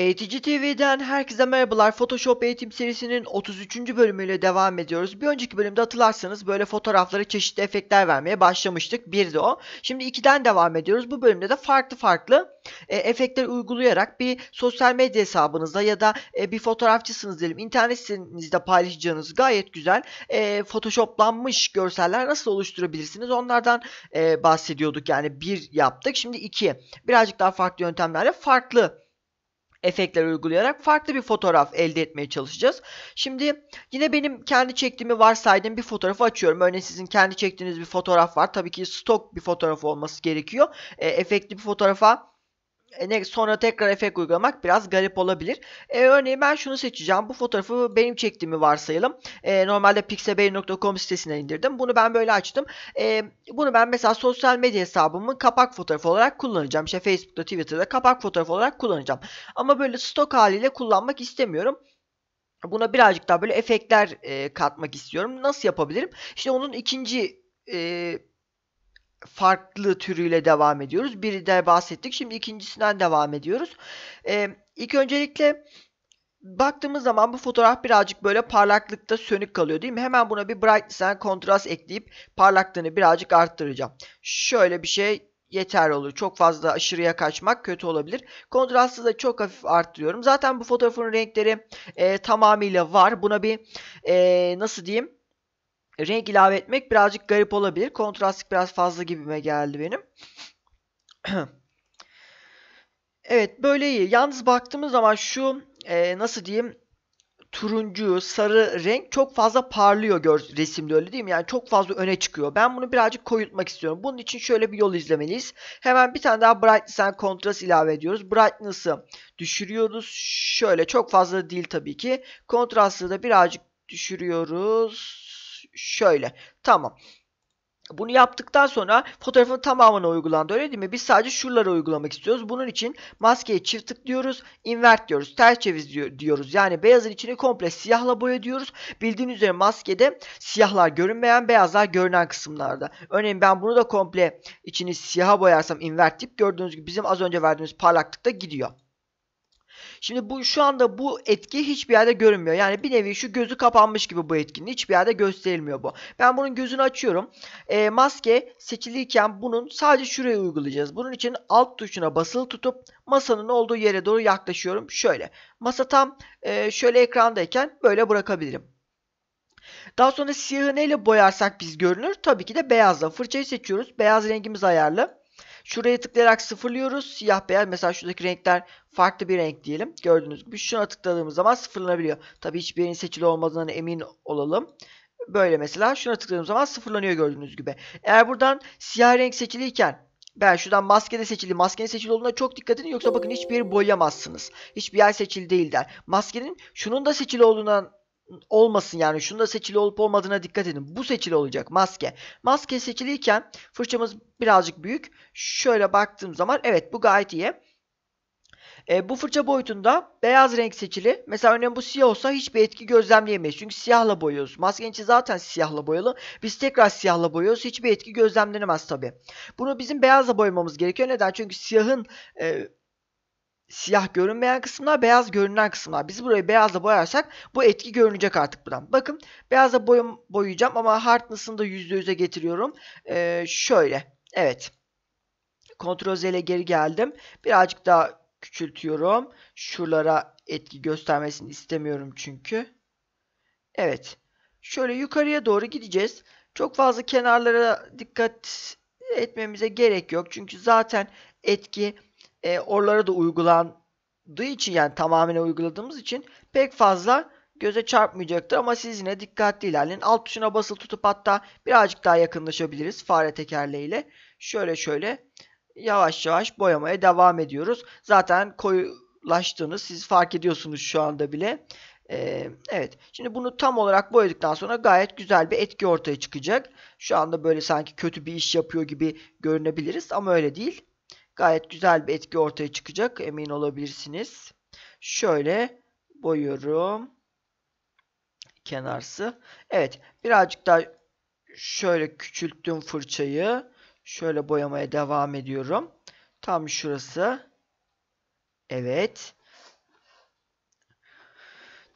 Eğitici TV'den herkese merhabalar. Photoshop eğitim serisinin 33. bölümüyle devam ediyoruz. Bir önceki bölümde hatırlarsanız böyle fotoğraflara çeşitli efektler vermeye başlamıştık. Bir de o. Şimdi 2'den devam ediyoruz. Bu bölümde de farklı farklı e, efektleri uygulayarak bir sosyal medya hesabınızda ya da e, bir fotoğrafçısınız diyelim internet sitenizde paylaşacağınız gayet güzel e, photoshoplanmış görseller nasıl oluşturabilirsiniz onlardan e, bahsediyorduk yani bir yaptık şimdi iki birazcık daha farklı yöntemlerle farklı efektler uygulayarak farklı bir fotoğraf elde etmeye çalışacağız. Şimdi yine benim kendi çektiğimi varsaydım bir fotoğrafı açıyorum. Örneğin sizin kendi çektiğiniz bir fotoğraf var. Tabii ki stok bir fotoğraf olması gerekiyor. E, efektli bir fotoğrafa e, sonra tekrar efekt uygulamak biraz garip olabilir. E, örneğin ben şunu seçeceğim. Bu fotoğrafı benim çektiğimi varsayalım. E, normalde pixabay.com sitesinden indirdim. Bunu ben böyle açtım. E, bunu ben mesela sosyal medya hesabımın kapak fotoğrafı olarak kullanacağım. İşte Facebook'ta, Twitter'da kapak fotoğrafı olarak kullanacağım. Ama böyle stok haliyle kullanmak istemiyorum. Buna birazcık daha böyle efektler e, katmak istiyorum. Nasıl yapabilirim? İşte onun ikinci e, farklı türüyle devam ediyoruz. Biri de bahsettik. Şimdi ikincisinden devam ediyoruz. Ee, ilk öncelikle baktığımız zaman bu fotoğraf birazcık böyle parlaklıkta sönük kalıyor değil mi? Hemen buna bir brightness and contrast ekleyip parlaklığını birazcık arttıracağım. Şöyle bir şey yeterli olur. Çok fazla aşırıya kaçmak kötü olabilir. Kontrastı da çok hafif arttırıyorum. Zaten bu fotoğrafın renkleri e, tamamıyla var. Buna bir e, nasıl diyeyim renk ilave etmek birazcık garip olabilir. Kontrastlık biraz fazla gibime geldi benim. evet böyle iyi. Yalnız baktığımız zaman şu e, nasıl diyeyim turuncu, sarı renk çok fazla parlıyor gör resimde öyle değil mi? Yani çok fazla öne çıkıyor. Ben bunu birazcık koyutmak istiyorum. Bunun için şöyle bir yol izlemeliyiz. Hemen bir tane daha brightness and contrast ilave ediyoruz. Brightness'ı düşürüyoruz. Şöyle çok fazla değil tabii ki. Kontrastı da birazcık düşürüyoruz Şöyle. Tamam. Bunu yaptıktan sonra fotoğrafın tamamına uygulandı öyle değil mi? Biz sadece şuraları uygulamak istiyoruz. Bunun için maskeye çift tıklıyoruz. Invert diyoruz. Ters çevir diyoruz. Yani beyazın içini komple siyahla boya diyoruz. Bildiğiniz üzere maskede siyahlar görünmeyen beyazlar görünen kısımlarda. Örneğin ben bunu da komple içini siyaha boyarsam invert deyip gördüğünüz gibi bizim az önce verdiğimiz parlaklıkta gidiyor. Şimdi bu şu anda bu etki hiçbir yerde görünmüyor. Yani bir nevi şu gözü kapanmış gibi bu etkinin. Hiçbir yerde gösterilmiyor bu. Ben bunun gözünü açıyorum. E, maske seçilirken bunun sadece şuraya uygulayacağız. Bunun için alt tuşuna basılı tutup masanın olduğu yere doğru yaklaşıyorum. Şöyle. Masa tam e, şöyle ekrandayken böyle bırakabilirim. Daha sonra siyahı neyle boyarsak biz görünür? Tabii ki de beyazla. Fırçayı seçiyoruz. Beyaz rengimiz ayarlı. Şuraya tıklayarak sıfırlıyoruz. Siyah beyaz mesela şuradaki renkler farklı bir renk diyelim. Gördüğünüz gibi şuna tıkladığımız zaman sıfırlanabiliyor. Tabi hiçbirinin seçili olmadığına emin olalım. Böyle mesela şuna tıkladığım zaman sıfırlanıyor gördüğünüz gibi. Eğer buradan siyah renk seçiliyken ben şuradan maskede seçili, maskenin seçili olduğuna çok dikkat edin. Yoksa bakın hiçbir boyamazsınız. Hiçbir yer seçili değil der. Maskenin şunun da seçili olduğundan olmasın yani şunda seçili olup olmadığına dikkat edin. Bu seçili olacak maske. Maske seçiliyken fırçamız birazcık büyük. Şöyle baktığım zaman evet bu gayet iyi. E, bu fırça boyutunda beyaz renk seçili. Mesela örneğin bu siyah olsa hiçbir etki gözlemleyemeyiz. Çünkü siyahla boyuyoruz. Maskenin içi zaten siyahla boyalı. Biz tekrar siyahla boyuyoruz. Hiçbir etki gözlemlenemez tabi. Bunu bizim beyazla boyamamız gerekiyor. Neden? Çünkü siyahın e, siyah görünmeyen kısımlar, beyaz görünen kısımlar. Biz burayı beyazla boyarsak bu etki görünecek artık buradan. Bakın beyazla boy boyayacağım ama hardness'ını da %100'e getiriyorum. Ee, şöyle. Evet. Ctrl Z ile geri geldim. Birazcık daha küçültüyorum. Şuralara etki göstermesini istemiyorum çünkü. Evet. Şöyle yukarıya doğru gideceğiz. Çok fazla kenarlara dikkat etmemize gerek yok. Çünkü zaten etki e, oralara da uygulandığı için yani tamamına uyguladığımız için pek fazla göze çarpmayacaktır ama siz yine dikkatli ilerleyin. Alt tuşuna basılı tutup hatta birazcık daha yakınlaşabiliriz fare tekerleğiyle. Şöyle şöyle yavaş yavaş boyamaya devam ediyoruz. Zaten koyulaştığını siz fark ediyorsunuz şu anda bile. Ee, evet. Şimdi bunu tam olarak boyadıktan sonra gayet güzel bir etki ortaya çıkacak. Şu anda böyle sanki kötü bir iş yapıyor gibi görünebiliriz ama öyle değil. Gayet güzel bir etki ortaya çıkacak. Emin olabilirsiniz. Şöyle boyuyorum. Kenarsı. Evet. Birazcık daha şöyle küçülttüm fırçayı. Şöyle boyamaya devam ediyorum. Tam şurası. Evet.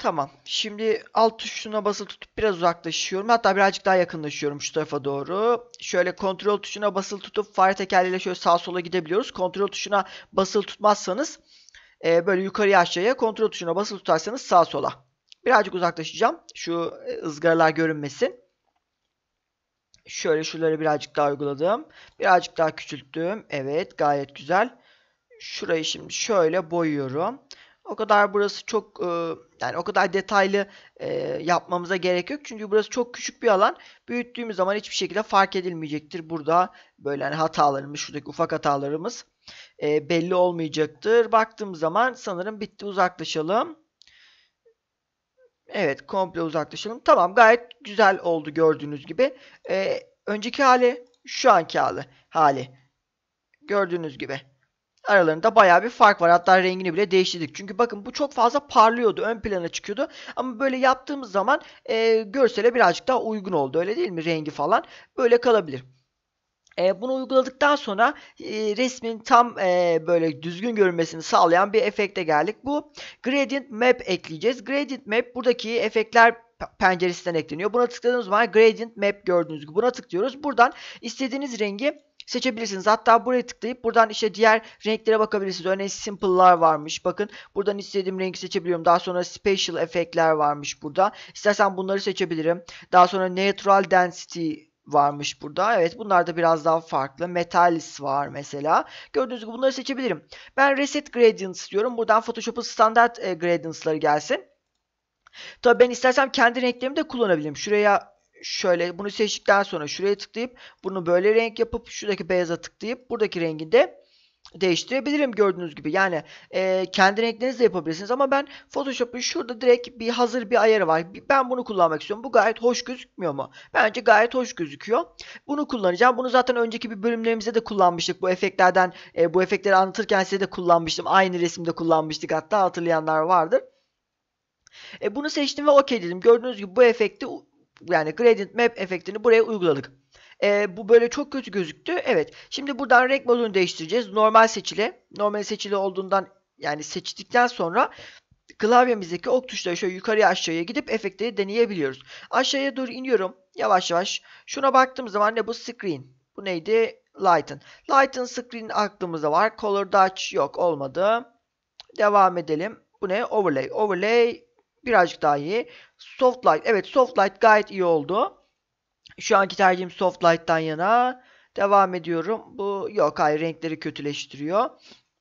Tamam. Şimdi alt tuşuna basılı tutup biraz uzaklaşıyorum. Hatta birazcık daha yakınlaşıyorum şu tarafa doğru. Şöyle kontrol tuşuna basılı tutup fare tekerleğiyle şöyle sağ sola gidebiliyoruz. Kontrol tuşuna basılı tutmazsanız e, böyle yukarıya aşağıya kontrol tuşuna basılı tutarsanız sağ sola. Birazcık uzaklaşacağım. Şu e, ızgaralar görünmesin. Şöyle şuraları birazcık daha uyguladım. Birazcık daha küçülttüm. Evet gayet güzel. Şurayı şimdi şöyle boyuyorum. O kadar burası çok e, yani o kadar detaylı e, yapmamıza gerek yok. Çünkü burası çok küçük bir alan. Büyüttüğümüz zaman hiçbir şekilde fark edilmeyecektir. Burada böyle hani hatalarımız, şuradaki ufak hatalarımız e, belli olmayacaktır. Baktığım zaman sanırım bitti uzaklaşalım. Evet komple uzaklaşalım. Tamam gayet güzel oldu gördüğünüz gibi. önceki hali şu anki hali. hali. Gördüğünüz gibi aralarında baya bir fark var. Hatta rengini bile değiştirdik. Çünkü bakın bu çok fazla parlıyordu. Ön plana çıkıyordu. Ama böyle yaptığımız zaman e, görsele birazcık daha uygun oldu. Öyle değil mi? Rengi falan böyle kalabilir. E, bunu uyguladıktan sonra e, resmin tam e, böyle düzgün görünmesini sağlayan bir efekte geldik. Bu gradient map ekleyeceğiz. Gradient map buradaki efektler penceresinden ekleniyor. Buna tıkladığınız zaman gradient map gördüğünüz gibi buna tıklıyoruz. Buradan istediğiniz rengi seçebilirsiniz. Hatta buraya tıklayıp buradan işte diğer renklere bakabilirsiniz. Örneğin simple'lar varmış. Bakın buradan istediğim rengi seçebiliyorum. Daha sonra special efektler varmış burada. İstersen bunları seçebilirim. Daha sonra natural density varmış burada. Evet bunlar da biraz daha farklı. Metalis var mesela. Gördüğünüz gibi bunları seçebilirim. Ben Reset Gradients diyorum. Buradan Photoshop'un standart e, gradients'ları gelsin. Tabii ben istersem kendi renklerimi de kullanabilirim. Şuraya şöyle bunu seçtikten sonra şuraya tıklayıp bunu böyle renk yapıp şuradaki beyaza tıklayıp buradaki de değiştirebilirim gördüğünüz gibi. Yani e, kendi renklerinizi de yapabilirsiniz ama ben Photoshop'un şurada direkt bir hazır bir ayarı var. Ben bunu kullanmak istiyorum. Bu gayet hoş gözükmüyor mu? Bence gayet hoş gözüküyor. Bunu kullanacağım. Bunu zaten önceki bir bölümlerimizde de kullanmıştık. Bu efektlerden e, bu efektleri anlatırken size de kullanmıştım. Aynı resimde kullanmıştık hatta hatırlayanlar vardır. E, bunu seçtim ve okey dedim. Gördüğünüz gibi bu efekti yani gradient map efektini buraya uyguladık. E, bu böyle çok kötü gözüktü. Evet. Şimdi buradan renk modunu değiştireceğiz. Normal seçili. Normal seçili olduğundan yani seçtikten sonra klavyemizdeki ok tuşları şöyle yukarıya aşağıya gidip efektleri deneyebiliyoruz. Aşağıya doğru iniyorum. Yavaş yavaş. Şuna baktığım zaman ne bu? Screen. Bu neydi? Lighten. Lighten Screen aklımızda var. Color Dodge yok olmadı. Devam edelim. Bu ne? Overlay. Overlay birazcık daha iyi. Soft light. Evet soft light gayet iyi oldu. Şu anki tercihim soft light'tan yana. Devam ediyorum. Bu yok hayır renkleri kötüleştiriyor.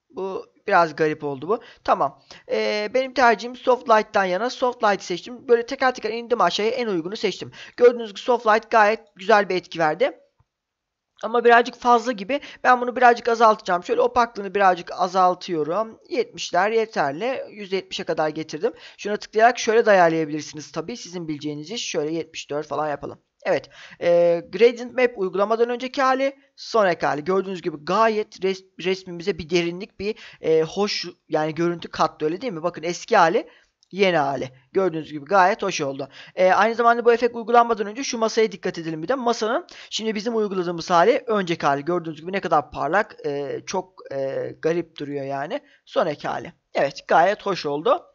Bu biraz garip oldu bu. Tamam. Ee, benim tercihim Soft Light'tan yana Soft Light seçtim. Böyle teker teker indim aşağıya en uygunu seçtim. Gördüğünüz gibi Soft Light gayet güzel bir etki verdi ama birazcık fazla gibi. Ben bunu birazcık azaltacağım. Şöyle opaklığını birazcık azaltıyorum. 70'ler yeterli. %70'e kadar getirdim. Şuna tıklayarak şöyle de ayarlayabilirsiniz tabii. Sizin bileceğiniz iş. Şöyle 74 falan yapalım. Evet. E, gradient Map uygulamadan önceki hali, sonraki hali. Gördüğünüz gibi gayet res, resmimize bir derinlik, bir e, hoş yani görüntü kattı öyle değil mi? Bakın eski hali yeni hali. Gördüğünüz gibi gayet hoş oldu. ee, aynı zamanda bu efekt uygulanmadan önce şu masaya dikkat edelim bir de. Masanın şimdi bizim uyguladığımız hali önceki hali. Gördüğünüz gibi ne kadar parlak e, çok e, garip duruyor yani. Sonraki hali. Evet gayet hoş oldu.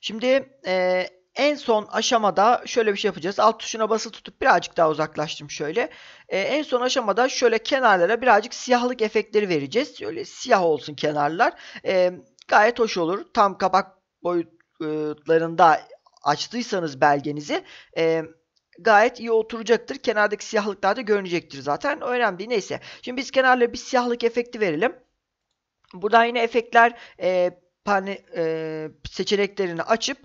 Şimdi e, en son aşamada şöyle bir şey yapacağız. Alt tuşuna basılı tutup birazcık daha uzaklaştım şöyle. E, en son aşamada şöyle kenarlara birazcık siyahlık efektleri vereceğiz. Şöyle siyah olsun kenarlar. E, gayet hoş olur. Tam kapak boyutlarında açtıysanız belgenizi e, gayet iyi oturacaktır. Kenardaki siyahlıklar da görünecektir zaten. Önemli değil. Neyse. Şimdi biz kenarlara bir siyahlık efekti verelim. Buradan yine efektler e, pane, e, seçeneklerini açıp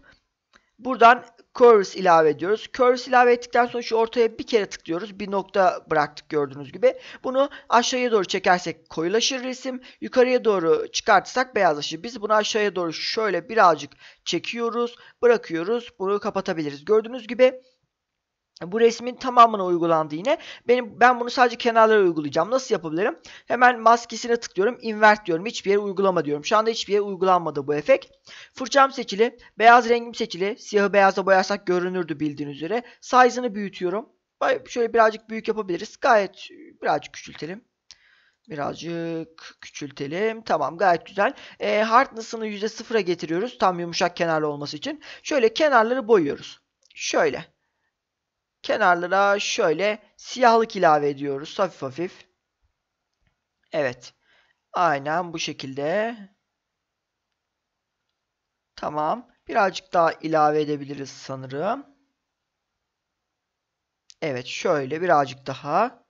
buradan curves ilave ediyoruz. Curves ilave ettikten sonra şu ortaya bir kere tıklıyoruz. Bir nokta bıraktık gördüğünüz gibi. Bunu aşağıya doğru çekersek koyulaşır resim. Yukarıya doğru çıkartırsak beyazlaşır. Biz bunu aşağıya doğru şöyle birazcık çekiyoruz. Bırakıyoruz. Bunu kapatabiliriz. Gördüğünüz gibi bu resmin tamamına uygulandı yine. Benim ben bunu sadece kenarlara uygulayacağım. Nasıl yapabilirim? Hemen maskesine tıklıyorum. Invert diyorum. Hiçbir yere uygulama diyorum. Şu anda hiçbir yere uygulanmadı bu efekt. Fırçam seçili. Beyaz rengim seçili. Siyahı beyazla boyarsak görünürdü bildiğiniz üzere. Size'ını büyütüyorum. Şöyle birazcık büyük yapabiliriz. Gayet birazcık küçültelim. Birazcık küçültelim. Tamam gayet güzel. E, hardness'ını %0'a getiriyoruz. Tam yumuşak kenarlı olması için. Şöyle kenarları boyuyoruz. Şöyle. Kenarlara şöyle siyahlık ilave ediyoruz. Hafif hafif. Evet. Aynen bu şekilde. Tamam. Birazcık daha ilave edebiliriz sanırım. Evet şöyle birazcık daha.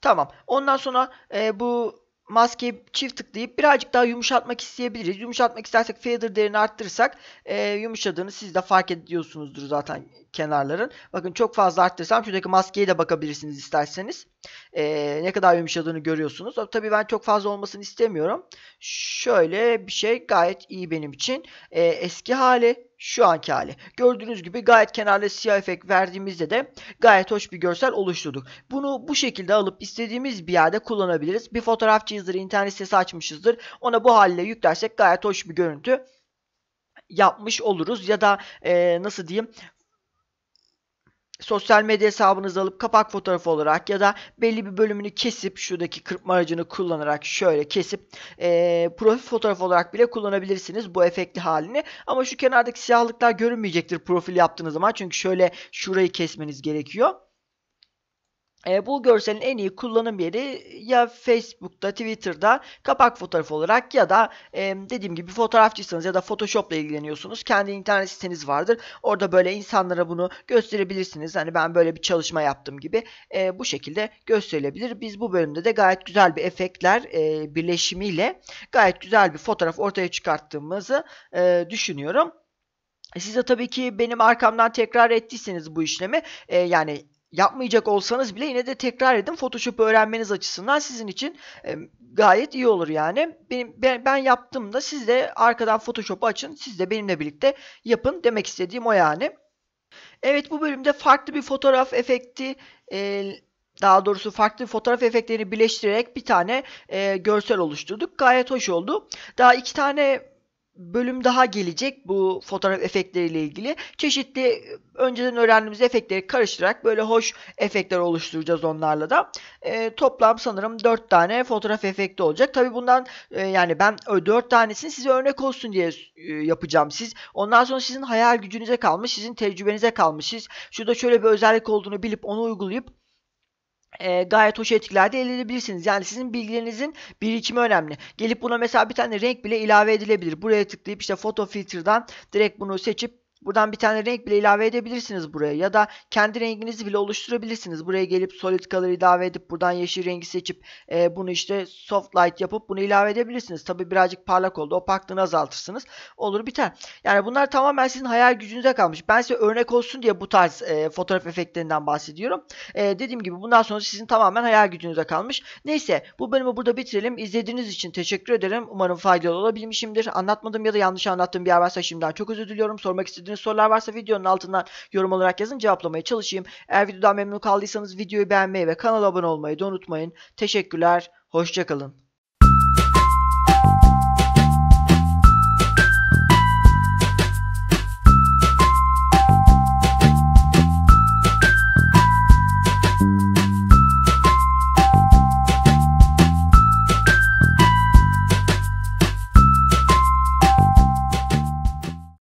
Tamam. Ondan sonra e, bu maskeyi çift tıklayıp birazcık daha yumuşatmak isteyebiliriz. Yumuşatmak istersek feather değerini arttırırsak e, yumuşadığını siz de fark ediyorsunuzdur zaten kenarların. Bakın çok fazla arttırsam şuradaki maskeye de bakabilirsiniz isterseniz. E, ne kadar yumuşadığını görüyorsunuz. Tabi ben çok fazla olmasını istemiyorum. Şöyle bir şey gayet iyi benim için. E, eski hali şu anki hali. Gördüğünüz gibi gayet kenarlı siyah efekt verdiğimizde de gayet hoş bir görsel oluşturduk. Bunu bu şekilde alıp istediğimiz bir yerde kullanabiliriz. Bir fotoğrafçıyızdır, internet sitesi açmışızdır. Ona bu haliyle yüklersek gayet hoş bir görüntü yapmış oluruz ya da e, nasıl diyeyim sosyal medya hesabınızı alıp kapak fotoğrafı olarak ya da belli bir bölümünü kesip şuradaki kırpma aracını kullanarak şöyle kesip e, profil fotoğrafı olarak bile kullanabilirsiniz bu efektli halini. Ama şu kenardaki siyahlıklar görünmeyecektir profil yaptığınız zaman. Çünkü şöyle şurayı kesmeniz gerekiyor. E, bu görselin en iyi kullanım yeri ya Facebook'ta, Twitter'da kapak fotoğrafı olarak ya da e, dediğim gibi fotoğrafçısınız ya da Photoshop'la ilgileniyorsunuz. Kendi internet siteniz vardır. Orada böyle insanlara bunu gösterebilirsiniz. Hani ben böyle bir çalışma yaptım gibi e, bu şekilde gösterilebilir. Biz bu bölümde de gayet güzel bir efektler e, birleşimiyle gayet güzel bir fotoğraf ortaya çıkarttığımızı e, düşünüyorum. E, siz de tabii ki benim arkamdan tekrar ettiyseniz bu işlemi e, yani yapmayacak olsanız bile yine de tekrar edin. Photoshop öğrenmeniz açısından sizin için e, gayet iyi olur yani. Benim ben, ben yaptığımda siz de arkadan Photoshop'u açın. Siz de benimle birlikte yapın demek istediğim o yani. Evet bu bölümde farklı bir fotoğraf efekti e, daha doğrusu farklı fotoğraf efektlerini birleştirerek bir tane e, görsel oluşturduk. Gayet hoş oldu. Daha iki tane bölüm daha gelecek bu fotoğraf efektleriyle ilgili. Çeşitli e, önceden öğrendiğimiz efektleri karıştırarak böyle hoş efektler oluşturacağız onlarla da. E, toplam sanırım 4 tane fotoğraf efekti olacak. Tabi bundan e, yani ben 4 tanesini size örnek olsun diye e, yapacağım. Siz ondan sonra sizin hayal gücünüze kalmış, sizin tecrübenize kalmış. Siz şurada şöyle bir özellik olduğunu bilip onu uygulayıp e, gayet hoş etkiler elde edebilirsiniz. Yani sizin bilgilerinizin birikimi önemli. Gelip buna mesela bir tane renk bile ilave edilebilir. Buraya tıklayıp işte foto filter'dan direkt bunu seçip Buradan bir tane renk bile ilave edebilirsiniz buraya ya da kendi renginizi bile oluşturabilirsiniz. Buraya gelip solid color ilave edip buradan yeşil rengi seçip e, bunu işte soft light yapıp bunu ilave edebilirsiniz. Tabi birazcık parlak oldu. Opaklığını azaltırsınız. Olur biter. Yani bunlar tamamen sizin hayal gücünüze kalmış. Ben size örnek olsun diye bu tarz e, fotoğraf efektlerinden bahsediyorum. E, dediğim gibi bundan sonra sizin tamamen hayal gücünüze kalmış. Neyse bu bölümü burada bitirelim. İzlediğiniz için teşekkür ederim. Umarım faydalı olabilmişimdir. Anlatmadım ya da yanlış anlattığım bir yer varsa şimdiden çok özür diliyorum. Sormak istedim düşündüğünüz sorular varsa videonun altından yorum olarak yazın cevaplamaya çalışayım. Eğer videodan memnun kaldıysanız videoyu beğenmeyi ve kanala abone olmayı da unutmayın. Teşekkürler, hoşçakalın.